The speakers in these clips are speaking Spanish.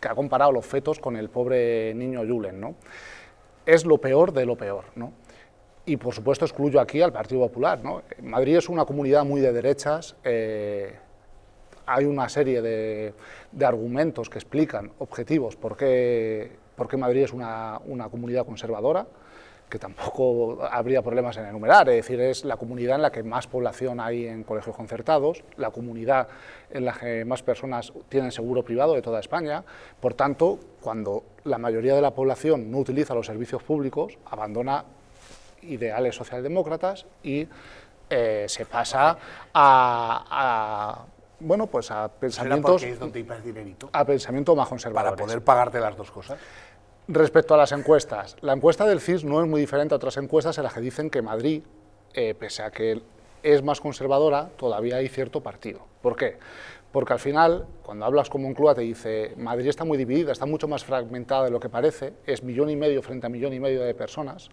que ha comparado los fetos con el pobre niño Julen, Es lo peor de lo peor, Y por supuesto excluyo aquí al Partido Popular, Madrid es una comunidad muy de derechas, eh, hay una serie de, de, argumentos que explican objetivos por qué, por qué Madrid es una, una comunidad conservadora, que tampoco habría problemas en enumerar, es decir, es la comunidad en la que más población hay en colegios concertados, la comunidad en la que más personas tienen seguro privado de toda España, por tanto, cuando la mayoría de la población no utiliza los servicios públicos, abandona ideales socialdemócratas y eh, se pasa a, a bueno, pues a pensamientos, a pensamiento más conservadores. Para poder pagarte las dos cosas. Respecto a las encuestas, la encuesta del CIS no es muy diferente a otras encuestas en las que dicen que Madrid, eh, pese a que es más conservadora, todavía hay cierto partido. ¿Por qué? Porque al final, cuando hablas como un Moncloa, te dice, Madrid está muy dividida, está mucho más fragmentada de lo que parece, es millón y medio frente a millón y medio de personas.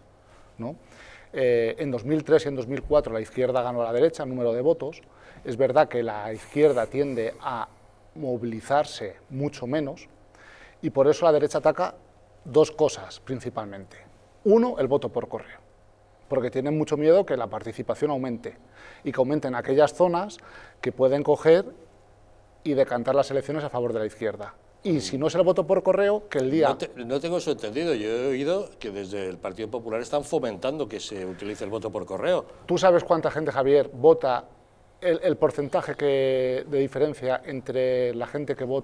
Eh, en 2003 y en 2004 la izquierda ganó a la derecha en número de votos. Es verdad que la izquierda tiende a movilizarse mucho menos y por eso la derecha ataca dos cosas principalmente. Uno, el voto por correo, porque tienen mucho miedo que la participación aumente y que aumenten aquellas zonas que pueden coger y decantar las elecciones a favor de la izquierda. Y mm. si no es el voto por correo, que el día... No, tengo eso entendido. Yo he oído que desde el Partido Popular están fomentando que se utilice el voto por correo. ¿Tú sabes cuánta gente, Javier, vota el, el porcentaje que, de diferencia entre la gente que vota